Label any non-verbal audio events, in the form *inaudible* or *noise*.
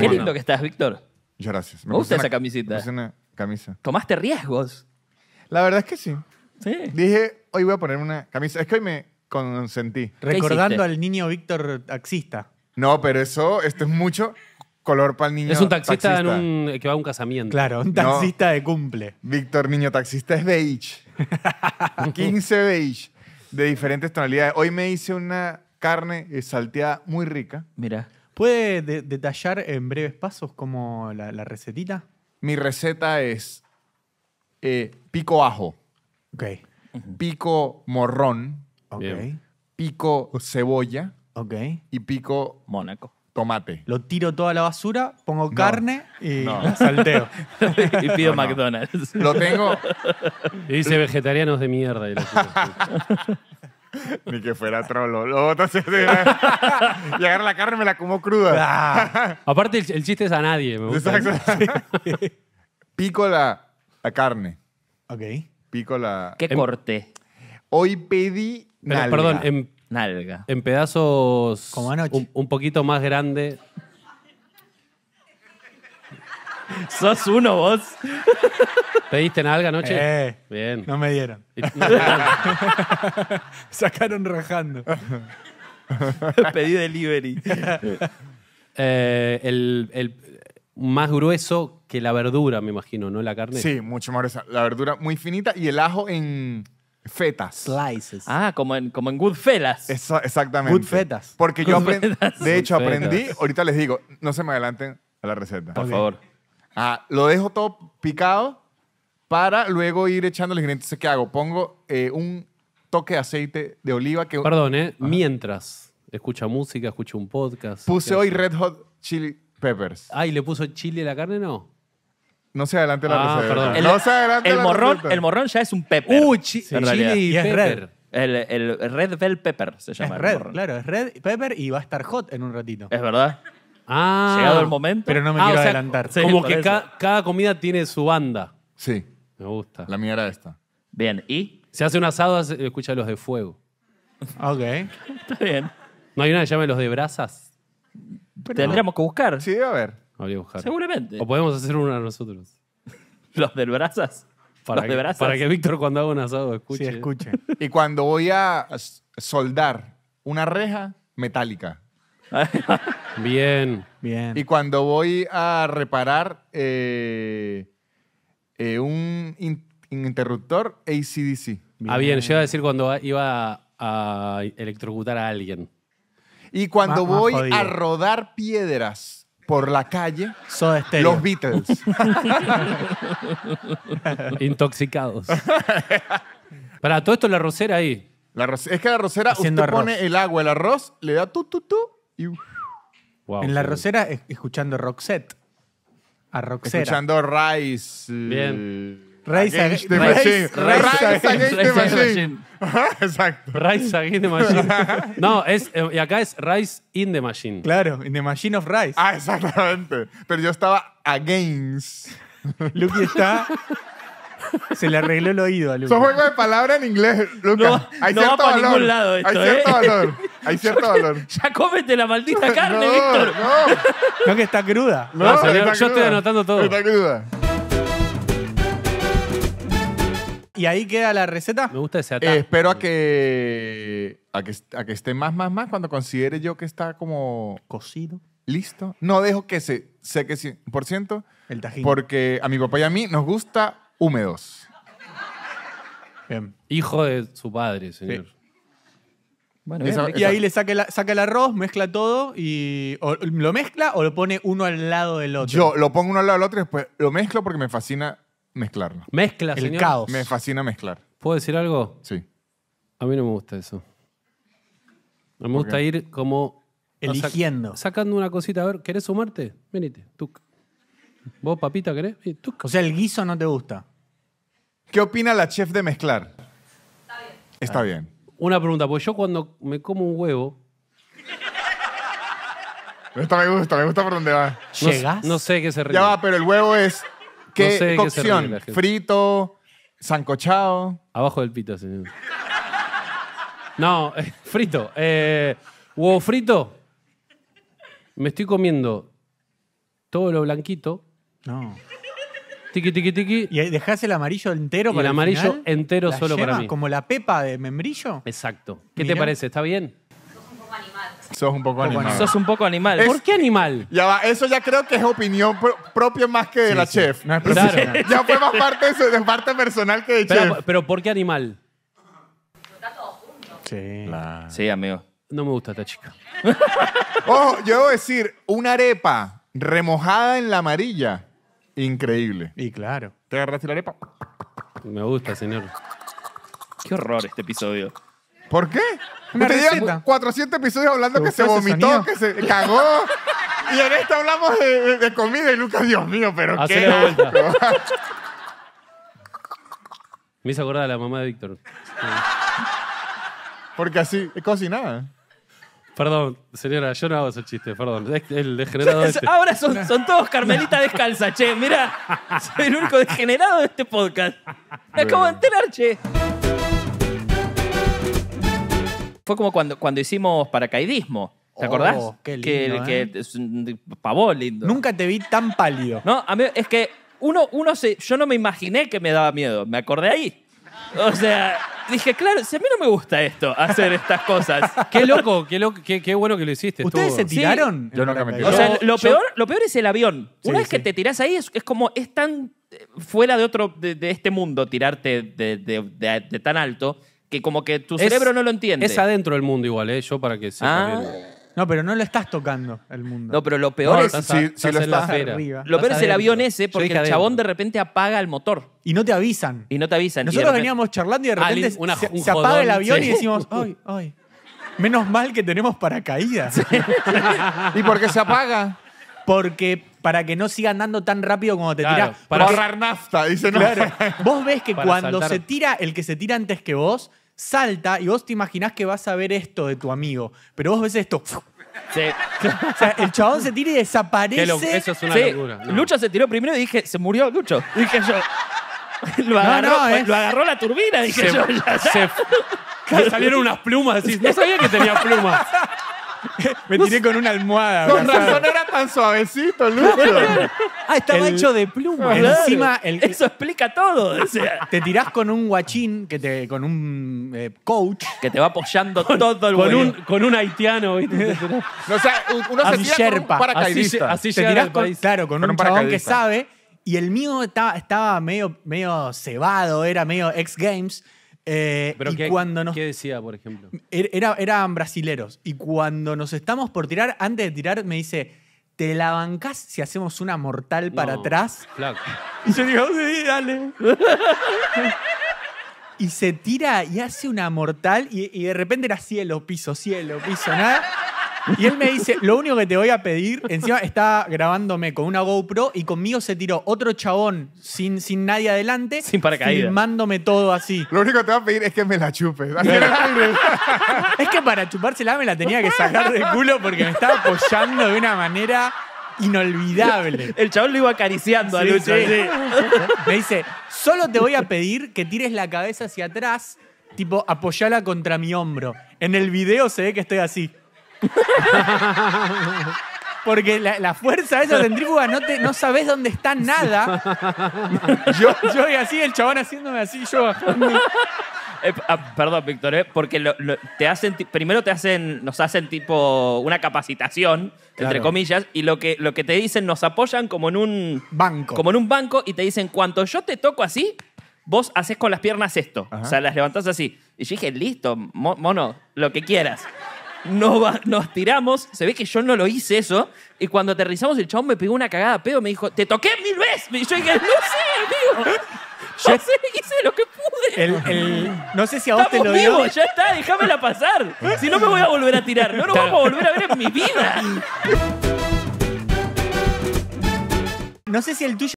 Qué lindo que estás, Víctor. Yo gracias. Me, gusta esa camisita. Me una camisa. Tomaste riesgos. La verdad es que sí. Sí. Dije, hoy voy a poner una camisa. Es que hoy me consentí. Recordando al niño Víctor taxista. No, pero eso, esto es mucho color para el niño. Es un taxista, que va a un casamiento. Claro, un taxista de cumple. Víctor, niño taxista, es beige. 15 *laughs* beige de diferentes tonalidades. Hoy me hice una carne salteada muy rica. Mira. ¿Puede detallar en breves pasos como la, recetita? Mi receta es eh, pico ajo, Ok. pico morrón, pico cebolla Ok. y pico Mónaco. tomate. Lo tiro toda la basura, pongo carne y salteo. *laughs* y pido McDonald's. Lo tengo, dice vegetarianos de mierda. *laughs* Ni que fuera trolo. Lo y agarra la carne y me la como cruda. Aparte, el, chiste es a nadie. *laughs* Pico la, la, carne. Ok. Pico la. ¿Qué em- corte? Hoy pedí. nalga. Perdón, en, em- nalga. en pedazos. Como anoche. un poquito más grande. Sos uno vos. ¿Pediste nalga anoche? Eh, Bien. No me dieron. *laughs* Sacaron rajando. *laughs* Pedí delivery. *laughs* Eh, el, más grueso que la verdura, me imagino, ¿no? La carne. Sí, mucho más gruesa. La verdura muy finita y el ajo en fetas. Slices. Ah, como en, good en exactamente. Good fetas. Porque yo de hecho aprendí, ahorita les digo, no se me adelanten a la receta. Por favor. Ah, lo dejo todo picado para luego ir echando los ingredientes. ¿Qué hago? Pongo eh, un toque de aceite de oliva que... Perdón, ¿eh? Mientras escucha música, escucha un podcast. Puse hoy Red Hot Chili Peppers. Ah, ¿y le puso chile a la carne, no? No se adelante la ah, El, no se adelante el la morrón, El morrón ya es un pepper. Uh, y, Red. El, Red Bell Pepper se llama. red, el claro, es Red Pepper y va a estar hot en un ratito. Es verdad. Ah, Llegado el momento. Pero no me ah, quiero adelantar. Como que cada comida tiene su banda. Sí. Me gusta. La mía era esta. Bien, ¿y? Se hace un asado, escucha los de fuego. Ok. Está bien. ¿No hay una que llame los de brasas? Tendríamos que buscar, Sí, a ver. Habría buscar. seguramente. O podemos hacer una nosotros. Los del brasas los de brasas para que Víctor cuando haga un asado escuche. Sí, escuche. Y cuando voy a soldar una reja metálica. Bien. Bien. Y cuando voy a reparar eh, eh, un interruptor ACDC. Ah, bien, yo iba a decir cuando iba a electrocutar a alguien. Y cuando voy a rodar piedras por la calle, los Beatles. *laughs* Intoxicados. Para todo esto la rosera ahí. es que la rosera, usted pone el agua, el arroz, le da tu, tu, tu y... en la rosera, escuchando Roxette a Roxera. Escuchando Rice... Bien. Rice Against the Machine. Rice Against the Machine. Exacto. Rice Against the Machine. *laughs* No, es, eh, y acá es Rice in the Machine. Claro, in the Machine of rice. Ah, exactamente. Pero yo estaba against. Lucky está se le arregló el oído a Lucas. Son juegos de palabras en inglés, Lucas. No, hay cierto va para valor. ningún lado esto, Hay cierto ¿eh? valor. *laughs* Hay cierto valor. Ya cómete la maldita *laughs* carne, no, Víctor. No. no, que está cruda. No, yo estoy anotando todo. Está cruda. ¿Y ahí queda la receta? Me gusta ese eh, ataque. espero a que, a que, a que esté más, más, más cuando considere yo que está como... Cocido. Listo. No dejo que se seque 100%. El tajín. Porque a mi papá y a mí nos gusta húmedos. Bien. Hijo de su padre, señor. y ahí le saca, el arroz, mezcla todo y lo mezcla o lo pone uno al lado del otro. Yo lo pongo uno al lado del otro y después lo mezclo porque me fascina mezclarlo. Mezcla, El caos. Me fascina mezclar, ¿Puedo decir algo? sí. A mí no me gusta eso. Me gusta ir como... Eligiendo. sacando una cosita. A ver, ¿querés sumarte? Venite. tú ¿Vos, papita, querés? O sea, el guiso no te gusta. ¿Qué opina la chef de mezclar? Está bien. Está ah. bien. Una pregunta, pues yo cuando me como un huevo, Esta me gusta, me gusta por dónde va. ¿Llegas? no sé qué se ríe. Ya va, pero el huevo es. ¿Qué cocción? Frito, sancochado. Abajo del pito, señor. No, eh, frito. Eh, huevo frito. Me estoy comiendo todo lo blanquito. No. Tiki, tiki, tiki. ¿Y dejás el amarillo entero y para el amarillo entero solo para mí. ¿Como la pepa de membrillo? Exacto. ¿Qué te parece? ¿Está bien? Sos un poco animal. Sos un poco animal. ¿Por qué animal? Ya va, eso ya creo que es opinión propia más que de la chef. No claro. *laughs* Ya fue más parte de, parte personal que de pero, chef. Pero ¿por qué animal? Está todo junto. Sí. Sí, amigo. No me gusta esta chica. Ojo, yo debo decir, una arepa remojada en la amarilla increíble. Y claro. Te agarraste la arepa. Me gusta, señor. Qué horror este episodio. ¿Por qué? me dieron 400 episodios hablando que se vomitó, que se cagó. y en esto hablamos de, comida y Lucas, Dios mío, pero qué. Me hizo acordar de la mamá de Víctor. Porque así cocinada Perdón, señora, yo no hago ese chiste, perdón. el degenerado. *laughs* Este. Ahora son, todos Carmelita descalza, che. Mira, *laughs* soy el único degenerado de este podcast. Me acabo de enterar, che. Fue como cuando, cuando hicimos paracaidismo. ¿Te acordás? Oh, qué lindo, que, eh. lindo. Nunca te vi tan pálido. No, a mí es que uno, uno se, yo no me imaginé que me daba miedo. Me acordé ahí. O sea, dije, claro, si a mí no me gusta esto, hacer estas cosas. Qué loco, qué, bueno que lo hiciste. ¿Ustedes se tiraron? Yo nunca me tiré. O sea, lo, peor, lo peor es el avión. Una vez que te tiras ahí, es, como, es tan eh, fuera de otro, de, este mundo, tirarte de, tan alto, que como que tu cerebro no lo entiende. Es adentro del mundo igual, ¿eh? Yo para que sepa ah. No, pero no lo estás tocando el mundo. No, pero lo peor es. si- lo estás- arriba. lo peor es el avión ese porque el chabón de repente apaga el motor Y no te avisan. y no te avisan. Nosotros veníamos charlando y de ah, repente se, apaga el avión y decimos, *laughs* ¡ay, ay! Menos mal que tenemos paracaídas. *laughs* ¿Y por qué se apaga? Porque para que no siga andando tan rápido como te tira. Para ahorrar nafta, dice. No. Vos ves que cuando se tira el que se tira antes que vos, salta y vos te imaginás que vas a ver esto de tu amigo, pero vos ves esto. *laughs* o el chabón se tira y desaparece. Lo, eso es una locura. Lucho se tiró primero y dije, se murió Lucho. *laughs* Dije yo. *laughs* Lo agarró, lo agarró la turbina, dije se, yo. salieron unas plumas, no sabía que tenía plumas. *laughs* Me tiré con una almohada. Con razón era tan suavecito, Lucho. ah, estaba hecho de pluma. Encima, Eso explica todo. te tirás con un guachín, que te, con un eh, coach. que te va apoyando todo el con, un, con un haitiano, *laughs* sea, Así tira con un paracaidista. te tirás con, claro, con, un que sabe. Y el mío estaba, medio, medio cebado, era medio X games. Eh, y qué, cuando nos, qué decía, por ejemplo? Er, eran brasileros. Y cuando nos estamos por tirar, antes de tirar, me dice, ¿te la bancás si hacemos una mortal para atrás? *laughs* Y yo digo, sí, dale. *laughs* y se tira y hace una mortal y, de repente era cielo, piso, cielo, piso, nada. Y él me dice, lo único que te voy a pedir, encima está grabándome con una GoPro y conmigo se tiró otro chabón sin, sin nadie adelante. Sin paracaídas. Filmándome todo así. Lo único que te va a pedir es que me la chupes. *laughs* es que para chupársela me la tenía que sacar del culo porque me estaba apoyando de una manera inolvidable. El chabón lo iba acariciando a Lucho. Me dice, solo te voy a pedir que tires la cabeza hacia atrás, tipo, apoyala contra mi hombro. En el video se ve que estoy así. *laughs* Porque la, fuerza de esa centrífuga no, te, no sabes dónde está nada. *laughs* yo, yo y así, el chabón haciéndome así, yo bajando. Eh, ah, perdón, Víctor, eh, porque te hacen, primero te hacen, nos hacen tipo una capacitación, entre comillas, y lo que, lo que te dicen, nos apoyan como en un banco. Como en un banco y te dicen, cuando yo te toco así, vos haces con las piernas esto. O sea, las levantás así. Y yo dije, listo, mono, lo que quieras. Nos, tiramos, se ve que yo no lo hice eso, y cuando aterrizamos el chabón me pegó una cagada de pedo, me dijo, te toqué mil veces. Y yo dije, no sé, amigo. *laughs* Yo sé, hice lo que pude. no sé si a vos Estamos te lo ya está, déjamela pasar. Si no me voy a volver a tirar, no lo vamos a volver a ver en mi vida. No sé si el tuyo